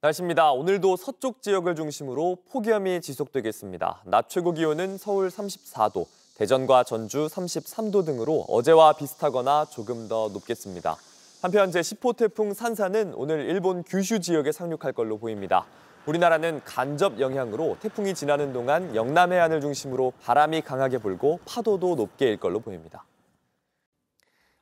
날씨입니다. 오늘도 서쪽 지역을 중심으로 폭염이 지속되겠습니다. 낮 최고 기온은 서울 34도, 대전과 전주 33도 등으로 어제와 비슷하거나 조금 더 높겠습니다. 한편 제10호 태풍 산사는 오늘 일본 규슈 지역에 상륙할 걸로 보입니다. 우리나라는 간접 영향으로 태풍이 지나는 동안 영남 해안을 중심으로 바람이 강하게 불고 파도도 높게 일 걸로 보입니다.